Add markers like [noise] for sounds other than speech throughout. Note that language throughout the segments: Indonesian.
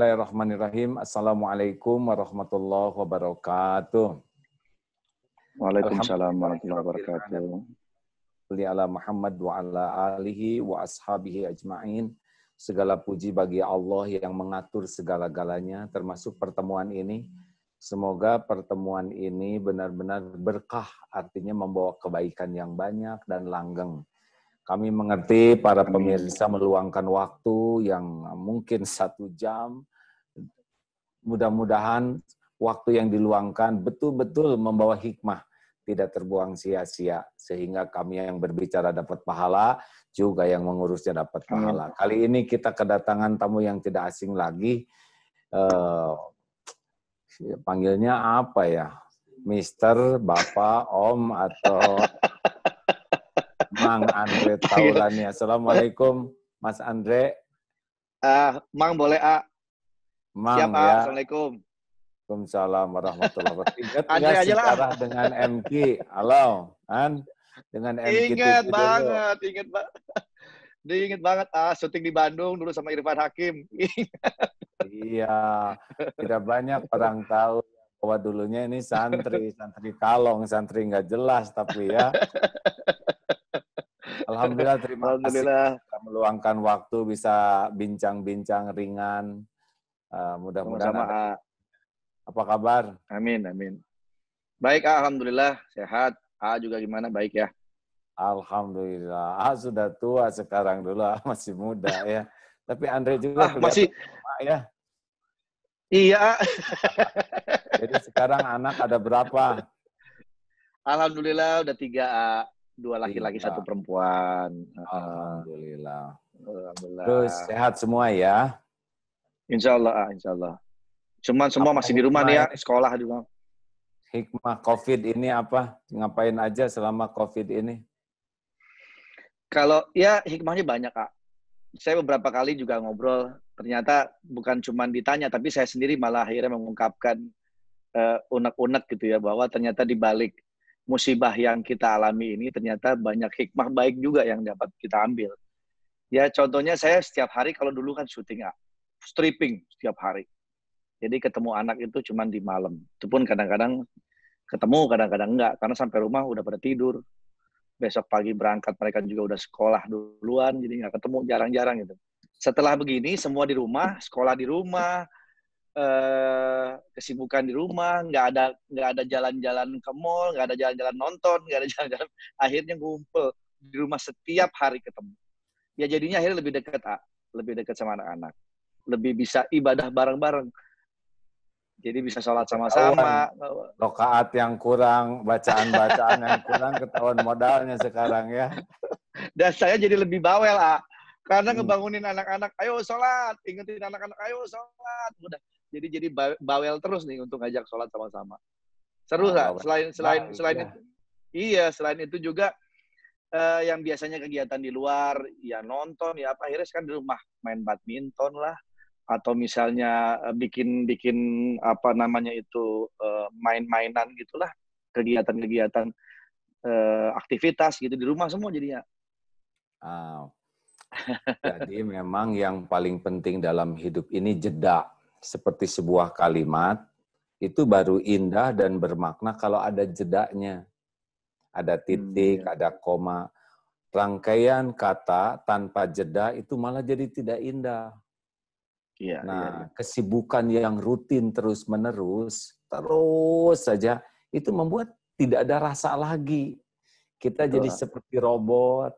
Bismillahirrahmanirrahim. Assalamualaikum warahmatullahi wabarakatuh. Waalaikumsalam warahmatullahi wabarakatuh. Beli ala Muhammad wa ala alihi wa ashabihi ajma'in. Segala puji bagi Allah yang mengatur segala-galanya, termasuk pertemuan ini. Semoga pertemuan ini benar-benar berkah, artinya membawa kebaikan yang banyak dan langgeng kami mengerti para pemirsa meluangkan waktu yang mungkin satu jam. Mudah-mudahan waktu yang diluangkan betul-betul membawa hikmah, tidak terbuang sia-sia, sehingga kami yang berbicara dapat pahala, juga yang mengurusnya dapat pahala. Kali ini kita kedatangan tamu yang tidak asing lagi. Uh, panggilnya apa ya? Mister, Bapak, Om, atau Mang Andre [laughs] iya. Taulani. Assalamualaikum Mas Andre. Uh, Mang boleh A. Mang, Siap A. Ya. Assalamualaikum. Waalaikumsalam warahmatullahi wabarakatuh. Ingat aja lah. dengan MK. Halo, An. Dengan MK. [laughs] Ingat banget, ingat banget. Ingat banget ah syuting di Bandung dulu sama Irfan Hakim. iya, [laughs] tidak banyak orang tahu bahwa dulunya ini santri, santri kalong, santri nggak jelas tapi ya. Alhamdulillah terima Alhamdulillah. kasih kita meluangkan waktu bisa bincang-bincang ringan. Uh, mudah-mudahan ada... apa kabar? Amin amin. Baik A, alhamdulillah sehat. A juga gimana baik ya? Alhamdulillah. A sudah tua sekarang dulu A masih muda ya. [laughs] Tapi Andre juga ah, masih ya. Iya. Jadi sekarang anak ada berapa? [laughs] Alhamdulillah udah tiga A dua laki-laki iya. satu perempuan. Alhamdulillah. Alhamdulillah. Terus sehat semua ya. Insya Allah, insya Allah. Cuman semua apa masih di rumah nih ya, sekolah di rumah. Hikmah COVID ini apa? Ngapain aja selama COVID ini? Kalau ya hikmahnya banyak kak. Saya beberapa kali juga ngobrol. Ternyata bukan cuma ditanya, tapi saya sendiri malah akhirnya mengungkapkan eh, unek-unek uh, gitu ya bahwa ternyata di balik musibah yang kita alami ini ternyata banyak hikmah baik juga yang dapat kita ambil. Ya contohnya saya setiap hari kalau dulu kan syuting ah, stripping setiap hari. Jadi ketemu anak itu cuma di malam. Itu pun kadang-kadang ketemu, kadang-kadang enggak. Karena sampai rumah udah pada tidur. Besok pagi berangkat mereka juga udah sekolah duluan, jadi nggak ketemu jarang-jarang gitu. Setelah begini semua di rumah, sekolah di rumah, eh, kesibukan di rumah, nggak ada nggak ada jalan-jalan ke mall, nggak ada jalan-jalan nonton, nggak ada [laughs] jalan-jalan, akhirnya ngumpul di rumah setiap hari ketemu. Ya jadinya akhirnya lebih dekat, A. lebih dekat sama anak-anak, lebih bisa ibadah bareng-bareng. Jadi bisa sholat sama-sama. Lokaat yang kurang, bacaan-bacaan yang [laughs] kurang, ketahuan modalnya sekarang ya. Dan saya jadi lebih bawel, ah karena hmm. ngebangunin anak-anak ayo sholat ingetin anak-anak ayo sholat udah jadi jadi bawel terus nih untuk ngajak sholat sama-sama seru nggak? oh, selain selain nah, selain ya. itu iya selain itu juga uh, yang biasanya kegiatan di luar ya nonton ya apa akhirnya kan di rumah main badminton lah atau misalnya eh, bikin bikin apa namanya itu uh, main-mainan gitulah kegiatan-kegiatan uh, aktivitas gitu di rumah semua jadinya. Oh. Jadi memang yang paling penting dalam hidup ini jeda seperti sebuah kalimat itu baru indah dan bermakna kalau ada jedanya. Ada hmm, titik, hmm, ada koma. Rangkaian kata tanpa jeda itu malah jadi tidak indah. Ya, nah, ya, ya. kesibukan yang rutin terus-menerus, terus saja, itu membuat tidak ada rasa lagi. Kita Betul. jadi seperti robot,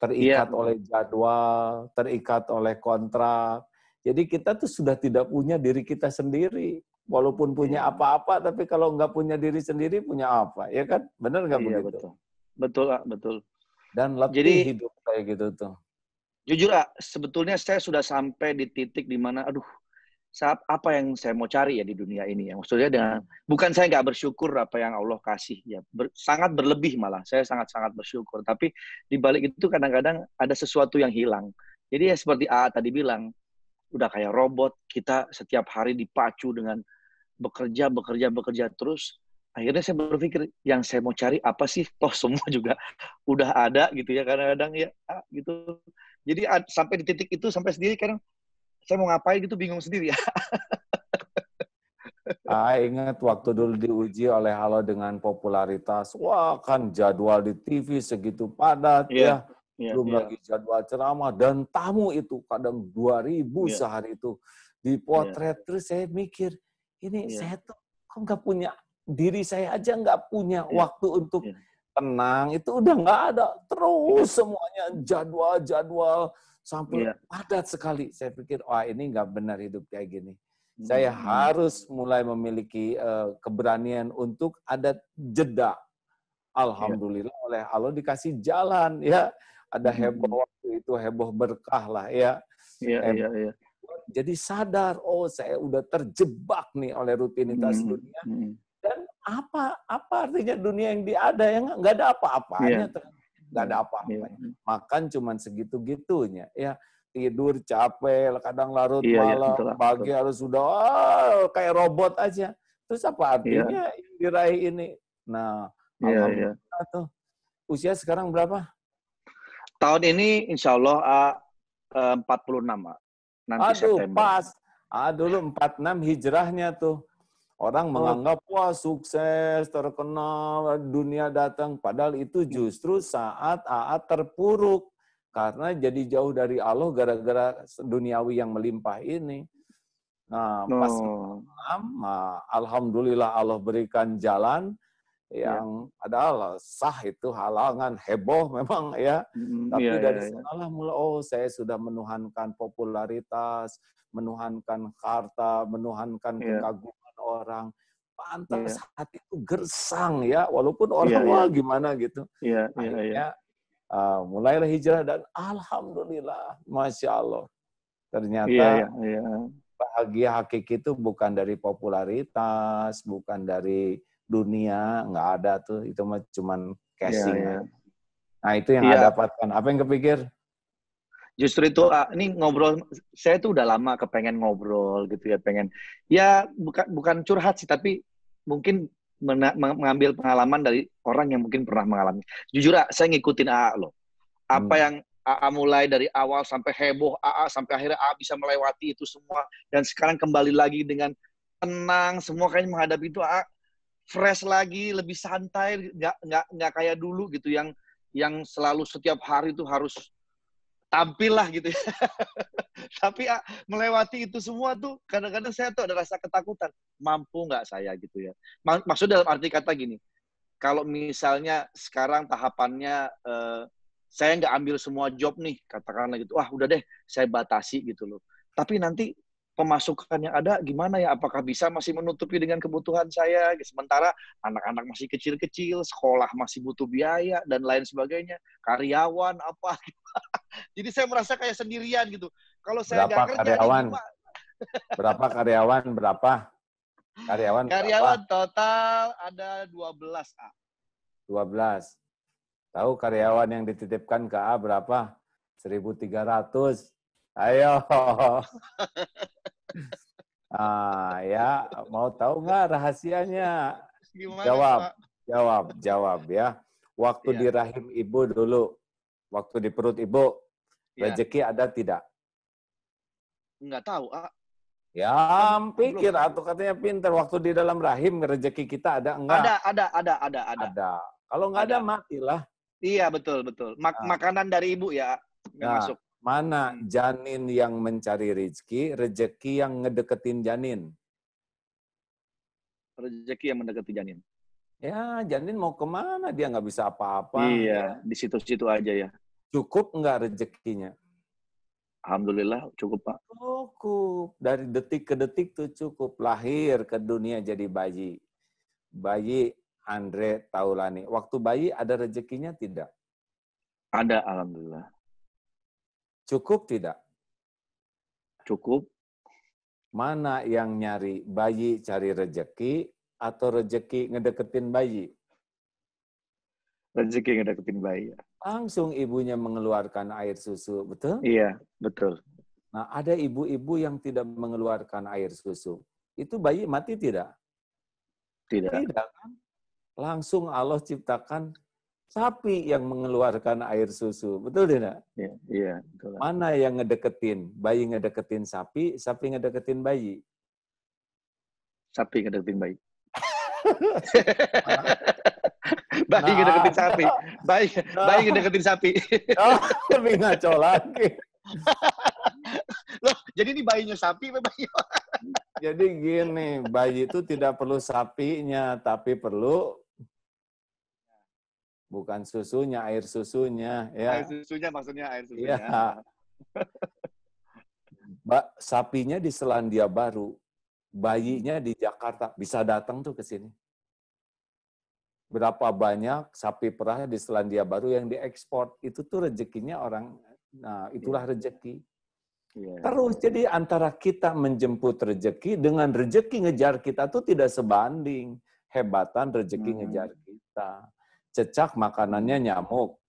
terikat ya. oleh jadwal, terikat oleh kontrak, jadi kita tuh sudah tidak punya diri kita sendiri. Walaupun punya iya. apa-apa, tapi kalau nggak punya diri sendiri, punya apa? Ya kan? Benar nggak iya, begitu? Betul, betul. betul. Dan lebih Jadi, hidup kayak gitu tuh. Jujur, sebetulnya saya sudah sampai di titik di mana, aduh, saat apa yang saya mau cari ya di dunia ini ya maksudnya dengan hmm. bukan saya nggak bersyukur apa yang Allah kasih ya ber, sangat berlebih malah saya sangat sangat bersyukur tapi di balik itu kadang-kadang ada sesuatu yang hilang jadi ya seperti A tadi bilang udah kayak robot, kita setiap hari dipacu dengan bekerja, bekerja, bekerja terus. Akhirnya saya berpikir, yang saya mau cari apa sih? Toh semua juga [laughs] udah ada gitu ya, kadang-kadang ya ah, gitu. Jadi sampai di titik itu, sampai sendiri kadang saya mau ngapain gitu bingung sendiri ya. [laughs] Ah, ingat waktu dulu diuji oleh Halo dengan popularitas. Wah, kan jadwal di TV segitu padat yeah. ya yeah, belum yeah. lagi jadwal ceramah dan tamu itu kadang 2000 yeah. sehari itu iya. potret yeah. terus saya mikir ini yeah. saya tuh kok nggak punya diri saya aja nggak punya yeah. waktu untuk yeah. tenang itu udah nggak ada terus semuanya jadwal-jadwal sampai yeah. padat sekali saya pikir wah oh, ini nggak benar hidup kayak gini hmm. saya hmm. harus mulai memiliki uh, keberanian untuk ada jeda iya. Alhamdulillah ya. oleh Allah dikasih jalan ya ada hmm. heboh waktu itu heboh berkah lah ya. Iya, iya, iya. Jadi sadar, oh saya udah terjebak nih oleh rutinitas -hmm. dunia. Hmm. Dan apa apa artinya dunia yang diada yang nggak ada apa-apanya, yeah. Iya. nggak ada apa-apanya. Yeah. Iya. Makan cuman segitu-gitunya, ya tidur capek, kadang larut yeah, iya, malam, yeah, pagi harus sudah oh, kayak robot aja. Terus apa artinya yeah. yang diraih ini? Nah, alhamdulillah usia sekarang berapa? Tahun ini insya Allah uh, 46, uh, Nanti Aduh, September. pas. Ah, dulu 46 hijrahnya tuh. Orang oh. menganggap, wah sukses, terkenal, dunia datang. Padahal itu hmm. justru saat Aat terpuruk. Karena jadi jauh dari Allah gara-gara duniawi yang melimpah ini. Nah, pas oh. 46, nah, Alhamdulillah Allah berikan jalan Iya. yang yeah. adalah sah itu halangan heboh memang ya mm, tapi yeah, dari yeah, iya. sanalah mulai oh saya sudah menuhankan popularitas menuhankan harta menuhankan yeah. kekaguman orang pantas yeah. hati itu gersang ya walaupun iya, orang yeah, wah gimana gitu yeah, yeah, akhirnya yeah. Uh, mulailah hijrah dan alhamdulillah masya allah ternyata yeah, yeah, yeah. bahagia hakiki itu bukan dari popularitas bukan dari dunia nggak ada tuh itu mah cuman iya, casing yeah, yeah. nah itu yang yeah. dapatkan apa yang kepikir justru itu ah, ini ngobrol saya tuh udah lama kepengen ngobrol gitu ya pengen ya bukan bukan curhat sih tapi mungkin mena, mengambil pengalaman dari orang yang mungkin pernah mengalami jujur ah, saya ngikutin AA loh apa hmm. yang AA mulai dari awal sampai heboh AA sampai akhirnya AA bisa melewati itu semua dan sekarang kembali lagi dengan tenang semua kayaknya menghadapi itu AA fresh lagi, lebih santai, nggak nggak nggak kayak dulu gitu yang yang selalu setiap hari itu harus tampil lah gitu ya. [laughs] Tapi ah, melewati itu semua tuh kadang-kadang saya tuh ada rasa ketakutan. Mampu nggak saya gitu ya. Maksud dalam arti kata gini, kalau misalnya sekarang tahapannya eh, saya nggak ambil semua job nih, katakanlah gitu. Wah udah deh, saya batasi gitu loh. Tapi nanti pemasukan yang ada gimana ya apakah bisa masih menutupi dengan kebutuhan saya sementara anak-anak masih kecil-kecil sekolah masih butuh biaya dan lain sebagainya karyawan apa [laughs] jadi saya merasa kayak sendirian gitu kalau saya berapa kerja, [laughs] karyawan berapa karyawan berapa karyawan karyawan berapa? total ada 12 A dua belas tahu karyawan yang dititipkan ke A berapa seribu tiga ratus ayo [laughs] ah ya mau tahu nggak rahasianya? Gimana, jawab, Pak? jawab, jawab ya. Waktu ya. di rahim ibu dulu, waktu di perut ibu, ya. rezeki ada tidak? Nggak tahu, ah. Ya, kan pikir atau katanya pinter. Waktu di dalam rahim rezeki kita ada enggak? Ada, ada, ada, ada, ada. Ada. Kalau nggak ada, ada matilah. Iya, betul, betul. Mak nah. Makanan dari ibu ya nah, masuk. Mana hmm. janin yang mencari rezeki, rezeki yang ngedeketin janin? Rezeki yang mendekati janin. Ya, janin mau kemana? Dia nggak bisa apa-apa. Iya, ya. di situ-situ aja ya. Cukup nggak rezekinya? Alhamdulillah cukup Pak. Cukup. Dari detik ke detik tuh cukup. Lahir ke dunia jadi bayi. Bayi Andre Taulani. Waktu bayi ada rezekinya tidak? Ada Alhamdulillah. Cukup tidak? Cukup. Mana yang nyari bayi cari rejeki atau rejeki ngedeketin bayi? Rejeki ngedeketin bayi. Ya. Langsung ibunya mengeluarkan air susu, betul? Iya, betul. Nah, ada ibu-ibu yang tidak mengeluarkan air susu. Itu bayi mati tidak? Tidak. Tidak kan? Langsung Allah ciptakan sapi yang mengeluarkan air susu. Betul tidak? Iya, iya, Mana yang ngedeketin? Bayi ngedeketin sapi, sapi ngedeketin bayi. Sapi ngedeketin bayi. [laughs] bayi nah, ngedeketin sapi. Bayi, nah. bayi ngedeketin sapi. [laughs] oh, lebih ngaco lagi. Loh, jadi ini bayinya sapi apa bayi Jadi gini, bayi itu tidak perlu sapinya, tapi perlu Bukan susunya, air susunya. Ya. Air susunya maksudnya air susunya. Ya. Mbak sapinya di Selandia Baru, bayinya di Jakarta, bisa datang tuh ke sini. Berapa banyak sapi perah di Selandia Baru yang diekspor, itu tuh rezekinya orang, nah itulah iya. rezeki. Iya. Terus jadi antara kita menjemput rezeki dengan rezeki ngejar kita tuh tidak sebanding. Hebatan rezeki ngejar kita. Cecak makanannya nyamuk.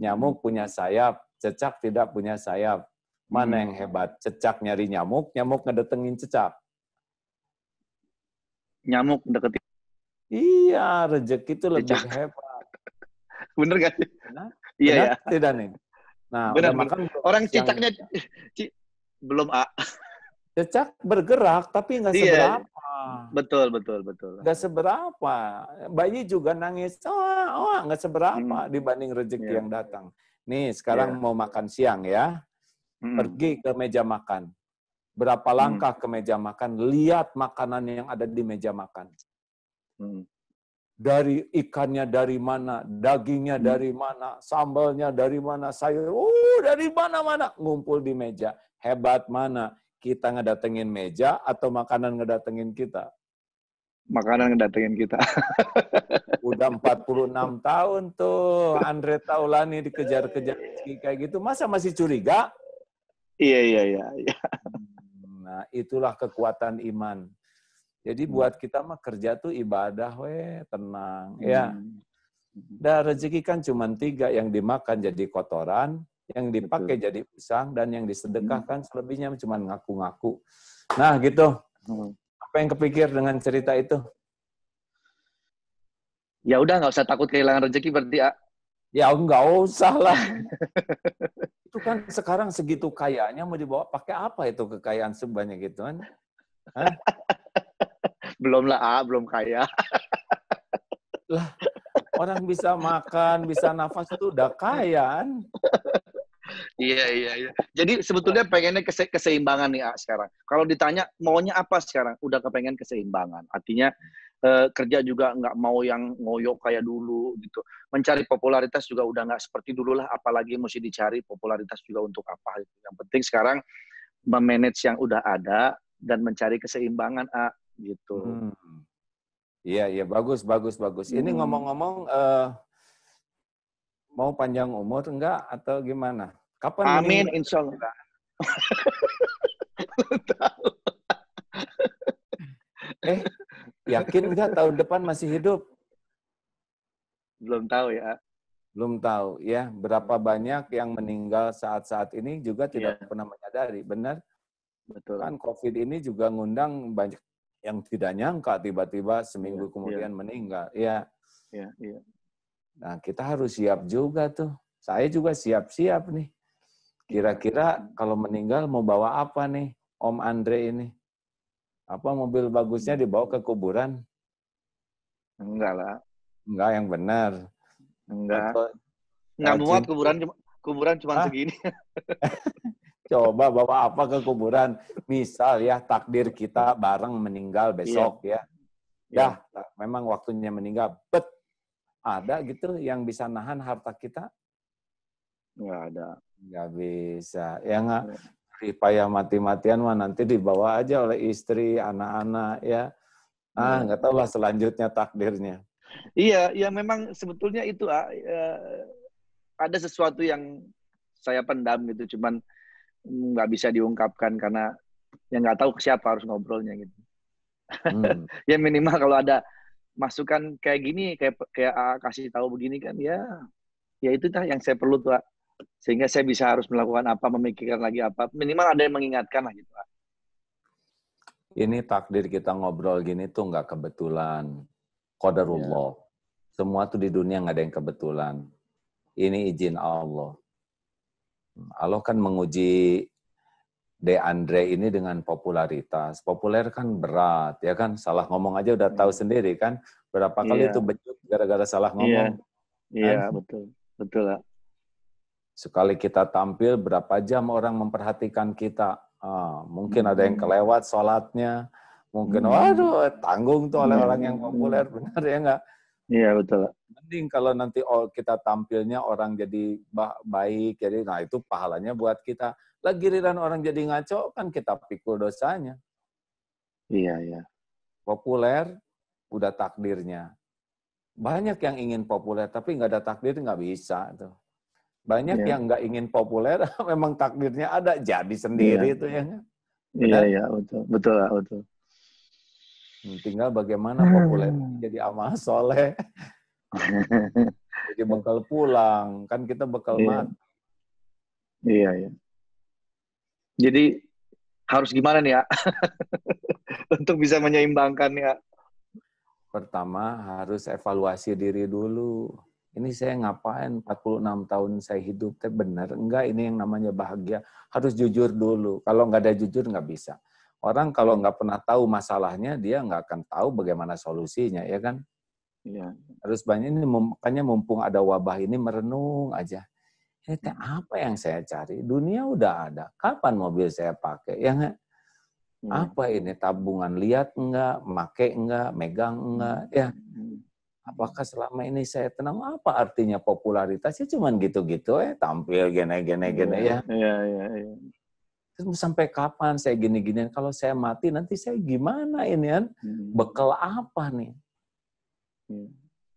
Nyamuk punya sayap, cecak tidak punya sayap. Mana yang hmm. hebat? Cecak nyari nyamuk, nyamuk ngedetengin cecak. Nyamuk deketin. Iya, rezeki itu lebih cecak. hebat. [laughs] Bener gak sih? Nah, [laughs] iya, iya. Tidak nih. Nah, benar, Makan orang cecaknya yang... [laughs] belum A. Cecak bergerak tapi nggak iya. seberapa. Betul, betul, betul. Nggak seberapa. Bayi juga nangis. Oh, nyawa, nggak seberapa hmm. dibanding rezeki yeah. yang datang. Nih, sekarang yeah. mau makan siang ya. Hmm. Pergi ke meja makan. Berapa hmm. langkah hmm. ke meja makan, lihat makanan yang ada di meja makan. Hmm. Dari ikannya dari mana, dagingnya hmm. dari mana, sambalnya dari mana, sayur, uh dari mana-mana ngumpul di meja. Hebat mana? Kita ngedatengin meja atau makanan ngedatengin kita? makanan ngedatengin kita. [laughs] Udah 46 tahun tuh Andre Taulani dikejar-kejar kayak gitu. Masa masih curiga? Iya, iya, iya. iya. Hmm, nah, itulah kekuatan iman. Jadi hmm. buat kita mah kerja tuh ibadah, weh, tenang. Ya. Hmm. Ya. Dan rezeki kan cuma tiga, yang dimakan jadi kotoran, yang dipakai Betul. jadi usang, dan yang disedekahkan hmm. selebihnya cuma ngaku-ngaku. Nah, gitu. Hmm. Apa yang kepikir dengan cerita itu? Ya udah nggak usah takut kehilangan rezeki berarti ya. Ya nggak usah lah. [laughs] itu kan sekarang segitu kayanya mau dibawa pakai apa itu kekayaan sebanyak itu kan? [laughs] belum lah, ah, belum kaya. lah, orang bisa makan, bisa nafas itu udah kaya [laughs] Iya iya iya. Jadi sebetulnya pengennya kese keseimbangan nih A, sekarang. Kalau ditanya maunya apa sekarang, udah kepengen keseimbangan. Artinya eh, kerja juga nggak mau yang ngoyok kayak dulu gitu. Mencari popularitas juga udah nggak seperti dulu lah. Apalagi mesti dicari popularitas juga untuk apa. Yang penting sekarang memanage yang udah ada dan mencari keseimbangan A gitu. Hmm. Iya iya bagus bagus bagus. Ini hmm. ngomong-ngomong eh, mau panjang umur enggak atau gimana? Kapan Amin, insya Allah. [laughs] eh, yakin nggak tahun depan masih hidup? Belum tahu ya. Belum tahu ya. Berapa banyak yang meninggal saat-saat ini juga tidak yeah. pernah menyadari, benar? Betul. Kan COVID ini juga ngundang banyak yang tidak nyangka tiba-tiba seminggu yeah, iya. kemudian yeah. meninggal. Iya. Iya, iya. Nah, kita harus siap juga tuh. Saya juga siap-siap nih. Kira-kira kalau meninggal mau bawa apa nih Om Andre ini? Apa mobil bagusnya dibawa ke kuburan? Enggak lah. Enggak yang benar. Enggak. Atau, Enggak muat kuburan cuma kuburan cuma Hah? segini. [laughs] [laughs] Coba bawa apa ke kuburan? Misal ya takdir kita bareng meninggal iya. besok ya. iya. ya. Ya, ya. memang waktunya meninggal. Bet ada gitu yang bisa nahan harta kita? Enggak ada. Nggak bisa. Ya nggak iya. payah mati-matian mah nanti dibawa aja oleh istri, anak-anak ya. Ah, iya. nggak tahu lah selanjutnya takdirnya. Iya, ya memang sebetulnya itu ah, eh, ada sesuatu yang saya pendam gitu, cuman nggak bisa diungkapkan karena yang nggak tahu siapa harus ngobrolnya gitu. Hmm. [laughs] ya minimal kalau ada masukan kayak gini, kayak kayak ah, kasih tahu begini kan, ya, ya itu dah yang saya perlu tuh. Ah sehingga saya bisa harus melakukan apa, memikirkan lagi apa. Minimal ada yang mengingatkan lah gitu. Ini takdir kita ngobrol gini tuh nggak kebetulan. Qadarullah. Iya. Ya. Semua tuh di dunia nggak ada yang kebetulan. Ini izin Allah. Allah kan menguji De Andre ini dengan popularitas. Populer kan berat, ya kan? Salah ngomong aja udah tahu hmm. sendiri kan? Berapa kali yeah. itu betul gara-gara salah iya. ngomong. Iya, yeah. kan? betul. Betul lah. Sekali kita tampil, berapa jam orang memperhatikan kita. Ah, mungkin ada yang hmm. kelewat sholatnya, mungkin hmm. waduh tanggung tuh oleh orang yang hmm. populer, [laughs] benar ya enggak Iya betul. Mending kalau nanti kita tampilnya orang jadi baik, jadi nah itu pahalanya buat kita. Lagi giliran orang jadi ngaco kan kita pikul dosanya. Iya iya. Populer udah takdirnya. Banyak yang ingin populer tapi nggak ada takdir nggak bisa tuh. Banyak yeah. yang nggak ingin populer, [laughs] memang takdirnya ada jadi sendiri yeah. itu ya. Iya iya betul betul betul. Hmm, tinggal bagaimana populer hmm. jadi amal soleh. [laughs] jadi bekal pulang kan kita bekal yeah. mati. Iya iya. Jadi harus gimana nih ya [laughs] untuk bisa menyeimbangkan ya Pertama harus evaluasi diri dulu ini saya ngapain 46 tahun saya hidup teh benar enggak ini yang namanya bahagia harus jujur dulu kalau nggak ada jujur nggak bisa orang kalau nggak pernah tahu masalahnya dia nggak akan tahu bagaimana solusinya ya kan ya. harus banyak ini makanya mumpung ada wabah ini merenung aja ini eh, teh hmm. apa yang saya cari dunia udah ada kapan mobil saya pakai ya enggak iya. apa ini tabungan lihat enggak make enggak megang enggak ya hmm. Apakah selama ini saya tenang? Apa artinya popularitasnya cuman gitu-gitu eh tampil gene-gene gene iya, ya. Iya, iya, iya. Terus sampai kapan saya gini-ginian? Kalau saya mati nanti saya gimana ini kan? Hmm. Bekal apa nih? Hmm.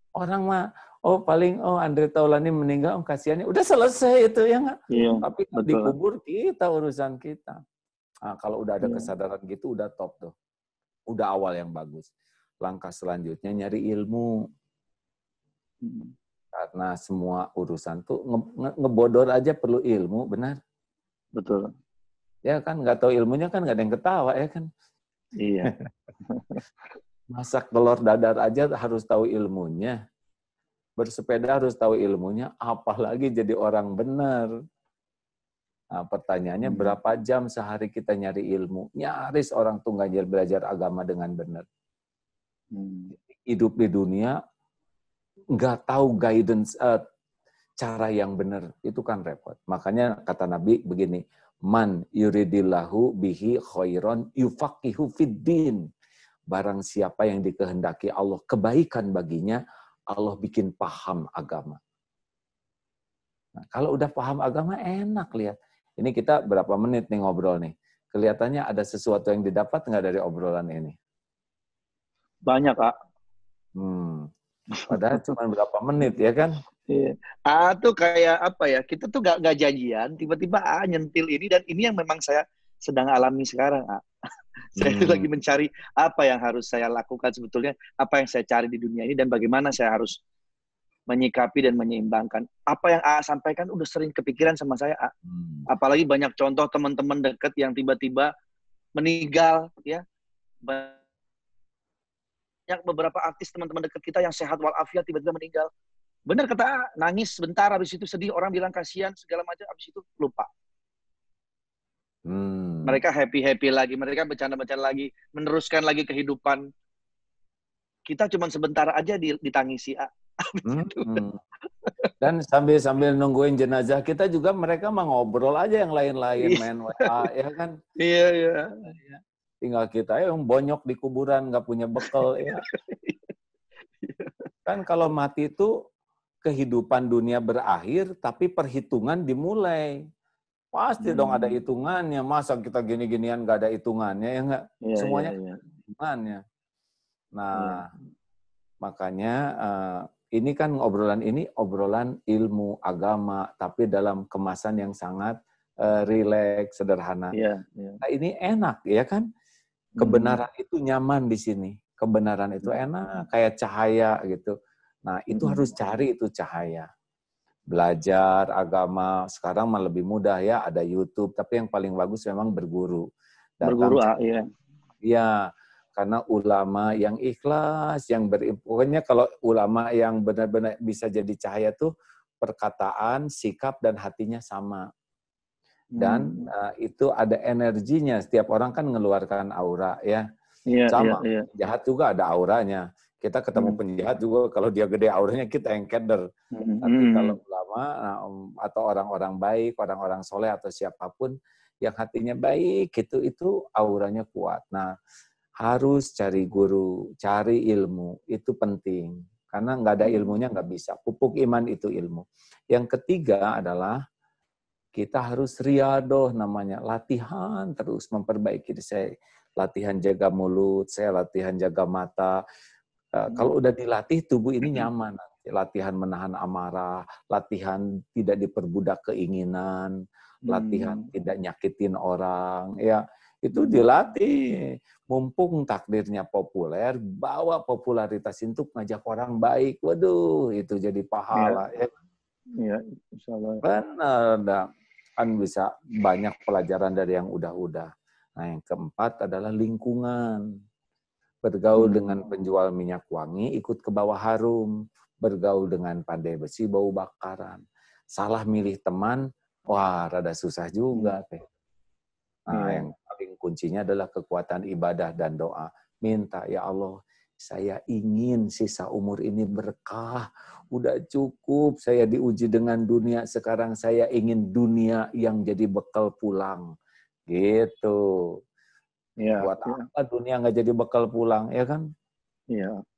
Orang mah oh paling oh Andre Taulani meninggal oh kasihannya udah selesai itu ya nggak iya, tapi betul. dikubur kita urusan kita nah, kalau udah ada iya. kesadaran gitu udah top tuh udah awal yang bagus langkah selanjutnya nyari ilmu karena semua urusan tuh nge nge ngebodor aja perlu ilmu, benar? Betul. Ya kan, nggak tahu ilmunya kan nggak ada yang ketawa ya kan? Iya. [laughs] Masak telur dadar aja harus tahu ilmunya. Bersepeda harus tahu ilmunya, apalagi jadi orang benar. Nah, pertanyaannya hmm. berapa jam sehari kita nyari ilmu? Nyaris orang tuh nggak belajar agama dengan benar. Hmm. Hidup di dunia nggak tahu guidance uh, cara yang benar itu kan repot. Makanya kata Nabi begini, man yuridillahu bihi khairon yufaqihu fiddin. Barang siapa yang dikehendaki Allah kebaikan baginya, Allah bikin paham agama. Nah, kalau udah paham agama enak lihat. Ini kita berapa menit nih ngobrol nih. Kelihatannya ada sesuatu yang didapat nggak dari obrolan ini? Banyak, Kak. Hmm. Padahal cuma berapa menit ya kan? Iya. A ah, tuh kayak apa ya? Kita tuh gak, gak janjian, tiba-tiba A ah, nyentil ini dan ini yang memang saya sedang alami sekarang A. Ah. [laughs] saya hmm. lagi mencari apa yang harus saya lakukan sebetulnya, apa yang saya cari di dunia ini dan bagaimana saya harus menyikapi dan menyeimbangkan. Apa yang A sampaikan udah sering kepikiran sama saya A. Hmm. Apalagi banyak contoh teman-teman dekat yang tiba-tiba meninggal ya banyak beberapa artis teman-teman dekat kita yang sehat walafiat tiba-tiba meninggal. Benar kata nangis sebentar, habis itu sedih, orang bilang kasihan, segala macam, habis itu lupa. Hmm. Mereka happy-happy lagi, mereka bercanda-bercanda lagi, meneruskan lagi kehidupan. Kita cuma sebentar aja ditangisi A. Hmm. [laughs] hmm. Dan sambil sambil nungguin jenazah kita juga mereka mengobrol aja yang lain-lain iya. main WA ya kan. Iya iya. iya tinggal kita yang bonyok di kuburan nggak punya bekal ya. [laughs] kan kalau mati itu kehidupan dunia berakhir tapi perhitungan dimulai pasti hmm. dong ada hmm. hitungannya masa kita gini-ginian nggak ada hitungannya ya nggak ya, semuanya ya, ya. hitungannya nah ya. makanya uh, ini kan obrolan ini obrolan ilmu agama tapi dalam kemasan yang sangat uh, rileks sederhana ya, ya. nah ini enak ya kan Hmm. Kebenaran hmm. itu nyaman di sini. Kebenaran itu hmm. enak, kayak cahaya gitu. Nah, itu hmm. harus cari itu cahaya. Belajar agama sekarang mah lebih mudah ya, ada YouTube, tapi yang paling bagus memang berguru. Datang, berguru, ya Iya, karena ulama yang ikhlas, yang ber pokoknya kalau ulama yang benar-benar bisa jadi cahaya tuh perkataan, sikap dan hatinya sama dan uh, itu ada energinya setiap orang kan mengeluarkan aura ya yeah, iya, sama yeah, yeah. jahat juga ada auranya kita ketemu hmm. penjahat juga [laughs] kalau dia gede auranya kita yang keder hmm. tapi hmm. kalau ulama eh, atau orang-orang baik orang-orang soleh atau siapapun yang hatinya baik itu itu auranya kuat nah harus cari guru cari ilmu itu penting karena nggak ada hmm. ilmunya nggak bisa pupuk iman itu ilmu yang ketiga adalah kita harus riadoh namanya, latihan terus memperbaiki saya. Latihan jaga mulut, saya latihan jaga mata. Eh, hmm. kalau udah dilatih, tubuh ini hmm. nyaman. Latihan menahan amarah, latihan tidak diperbudak keinginan, hmm. latihan hmm. tidak nyakitin orang. Ya, itu dilatih. Mumpung takdirnya populer, bawa popularitas untuk ngajak orang baik. Waduh, itu jadi pahala. Iya. Ya, ya, ya insyaallah Benar, kan bisa banyak pelajaran dari yang udah-udah. Nah, yang keempat adalah lingkungan. Bergaul hmm. dengan penjual minyak wangi, ikut ke bawah harum. Bergaul dengan pandai besi, bau bakaran. Salah milih teman, wah rada susah juga. Hmm. Teh. Nah, hmm. yang paling kuncinya adalah kekuatan ibadah dan doa. Minta, ya Allah, saya ingin sisa umur ini berkah udah cukup saya diuji dengan dunia, sekarang saya ingin dunia yang jadi bekal pulang. Gitu. Ya, Buat ya. apa dunia nggak jadi bekal pulang, ya kan? Iya.